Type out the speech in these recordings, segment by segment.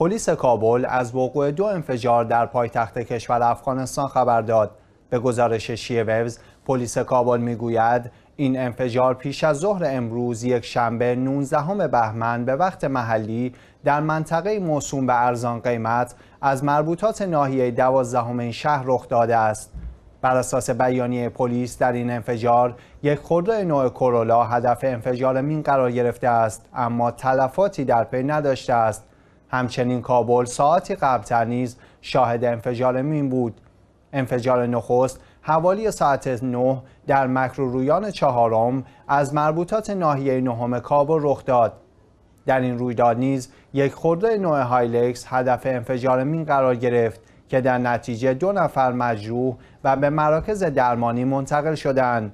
پلیس کابل از وقوع دو انفجار در پایتخت کشور افغانستان خبر داد. به گزارش ووز پلیس کابل میگوید این انفجار پیش از ظهر امروز یک شنبه 19 بهمن به وقت محلی در منطقه موسوم به ارزان قیمت از مربوطات ناحیه 12 این شهر رخ داده است. بر اساس بیانیه پلیس در این انفجار یک خودرو نوع کرولا هدف انفجار مین قرار گرفته است اما تلفاتی در پی نداشته است همچنین کابل ساعتی قبلتر نیز شاهد انفجار مین بود انفجار نخست حوالی ساعت 9 در رویان چهارم از مربوطات ناحیه نهم کابل رخ داد در این رویداد نیز یک خورده نوع هایلکس هدف انفجار مین قرار گرفت که در نتیجه دو نفر مجروح و به مراکز درمانی منتقل شدند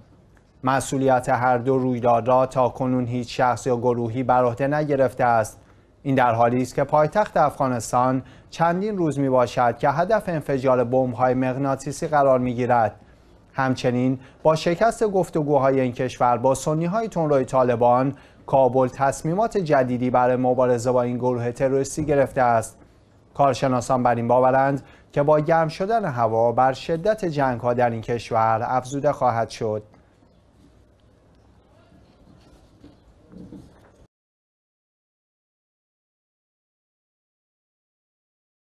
مسئولیت هر دو رویداد را تا کنون هیچ شخص یا گروهی بر عهده نگرفته است این در حالی است که پایتخت افغانستان چندین روز می باشد که هدف انفجار های مغناطیسی قرار می گیرد. همچنین با شکست گفتگوهای این کشور با سنی های تونروی طالبان کابل تصمیمات جدیدی برای مبارزه با این گروه تروریستی گرفته است کارشناسان بر این باورند که با گرم شدن هوا بر شدت جنگ ها در این کشور افزوده خواهد شد